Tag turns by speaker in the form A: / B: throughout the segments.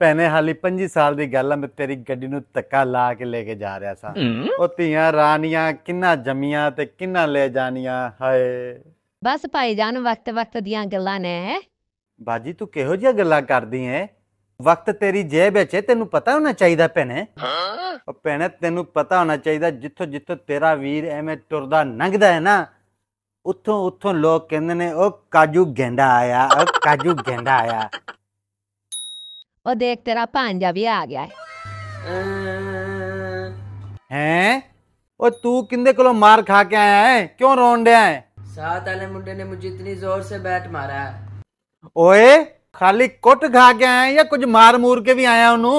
A: ਪੈਨੇ ਹਾਲੀ 25 ਸਾਲ ਦੀ ਗੱਲ ਆ ਮੈਂ ਤੇਰੀ ਗੱਡੀ ਨੂੰ ਧੱਕਾ ਲਾ ਕੇ ਲੈ ਕੇ ਜਾ ਰਿਹਾ ਸਾਂ ਉਹ ਧੀਆਂ ਰਾਣੀਆਂ ਕਿੰਨਾ ਜਮੀਆਂ ਤੇ ਕਿੰਨਾ ਲੈ ਜਾਣੀਆਂ ਹਾਏ
B: ਬਸ ਭਾਈ ਜਾਨ ਵਕਤ ਵਕਤ ਦੀਆਂ ਗੱਲਾਂ ਨੇ
A: ਬਾਜੀ ਤੂੰ ਕਿਹੋ ਜਿਹੀਆਂ ਗੱਲਾਂ ਕਰਦੀ ਐ ਵਕਤ ਤੇਰੀ ਜੇਬ ਵਿੱਚ ਐ ਤੈਨੂੰ ਪਤਾ ਹੋਣਾ ਚਾਹੀਦਾ ਭੈਣੇ ਉਹ ਪੈਨੇ ਤੈਨੂੰ ਪਤਾ ਹੋਣਾ ਚਾਹੀਦਾ ਜਿੱਥੋਂ ਜਿੱਥੋਂ ਤੇਰਾ ਵੀਰ ਐਵੇਂ ਤੁਰਦਾ ਨੰਗਦਾ ਹੈ ਨਾ ਉੱਥੋਂ ਉੱਥੋਂ ਲੋਕ ਕਹਿੰਦੇ ਨੇ ਉਹ ਕਾਜੂ ਗੈਂਡਾ ਆਇਆ ਉਹ ਕਾਜੂ ਗੈਂਡਾ ਆਇਆ
B: और देख तेरा पांजा भी आ गया है
A: हैं और तू किंदे कोलो मार खा के आया है क्यों रोंडे है साथ वाले मुंडे ने मुझे इतनी जोर से बैट मारा है ओए खाली कुट खा के आया या कुछ मार मूर के भी आया उनू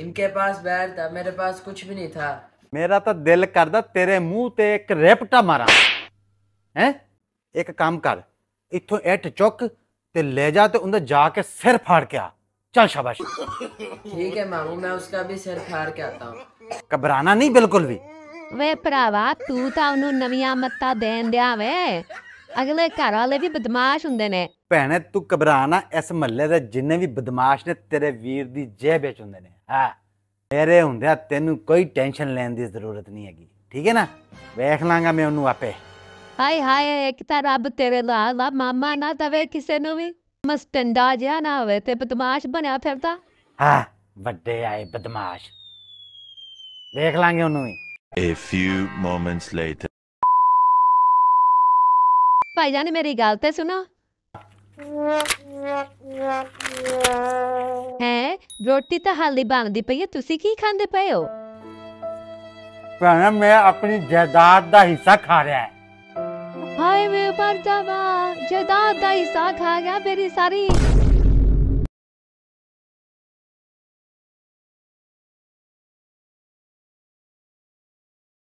A: इनके पास बैट था मेरे पास कुछ भी नहीं था मेरा तो दिल करदा तेरे मुंह ते एक रेपटा मारा हैं एक काम कर इथों एट चुक ते ले जा ते जाके सिर फाड़ के आ ਸ਼ਾਬਾਸ਼ ਠੀਕ ਹੈ ਮਾਮੂ ਮੈਂ ਉਸ ਦਾ ਵੀ ਸਿਰ ਖਾਰ ਕੇ ਆਤਾ ਹਾਂ ਘਬਰਾਣਾ ਨਹੀਂ ਬਿਲਕੁਲ ਵੀ
B: ਵੇ ਭਰਾਵਾ ਤੂੰ ਤਾਂ ਉਹਨੂੰ ਨਵੀਆਂ ਮੱਤਾਂ ਦੇਣ ਦਿਆ ਵੇ ਅਗਲੇ ਘਰ ਵਾਲੇ ਵੀ ਬਦਮਾਸ਼ ਹੁੰਦੇ ਨੇ
A: ਭੈਣੇ ਤੂੰ ਘਬਰਾਣਾ ਇਸ ਮੱਲੇ ਦੇ ਜਿੰਨੇ ਵੀ ਬਦਮਾਸ਼ ਨੇ ਤੇਰੇ ਵੀਰ ਦੀ ਜੇਬ ਵਿੱਚ ਹੁੰਦੇ ਨੇ ਹਾਂ ਮੇਰੇ ਹੁੰਦਿਆ ਤੈਨੂੰ ਕੋਈ ਟੈਨਸ਼ਨ ਲੈਣ ਦੀ ਜ਼ਰੂਰਤ ਨਹੀਂ ਹੈਗੀ ਠੀਕ ਹੈ ਨਾ ਵੇਖ ਲਾਂਗਾ ਮੈਂ ਉਹਨੂੰ ਆਪੇ
B: ਹਾਏ ਹਾਏ ਇੱਕ ਤਾਂ ਰੱਬ ਤੇਰੇ ਨਾਲ ਲਾ ਮਾਮਾ ਨਾ ਤਵੇ ਕਿਸੇ ਨੂੰ ਵੀ ਮਸਟੰਡਾ ਜਿਆ ਨਾ ਹੋਵੇ ਤੇ ਬਦਮਾਸ਼ ਬਣਿਆ ਫਿਰਦਾ
A: ਹਾਂ ਵੱਡੇ ਆਏ ਬਦਮਾਸ਼ ਦੇਖ ਲਾਂਗੇ ਉਹਨੂੰ ਵੀ A few moments later.
B: ਜਾਨੇ ਮੇਰੀ ਗੱਲ ਤੇ ਸੁਣੋ ਹੈ ਰੋਟੀ ਤਾਂ ਹਾਲੀ ਬਣਦੀ ਪਈ ਹੈ ਤੁਸੀਂ ਕੀ ਖਾਂਦੇ ਪਏ ਹੋ
A: ਭੈਣਾ ਮੈਂ ਆਪਣੀ ਜਾਇਦਾਦ ਦਾ ਹਿੱਸਾ ਖਾ ਰਿਹਾ ਹੈ
B: ਹਾਏ ਵੇ ਪਰ ਜਾਵਾ ਜਦਾ ਦਾ ਹਿੱਸਾ ਖਾ ਗਿਆ ਮੇਰੀ ਸਾਰੀ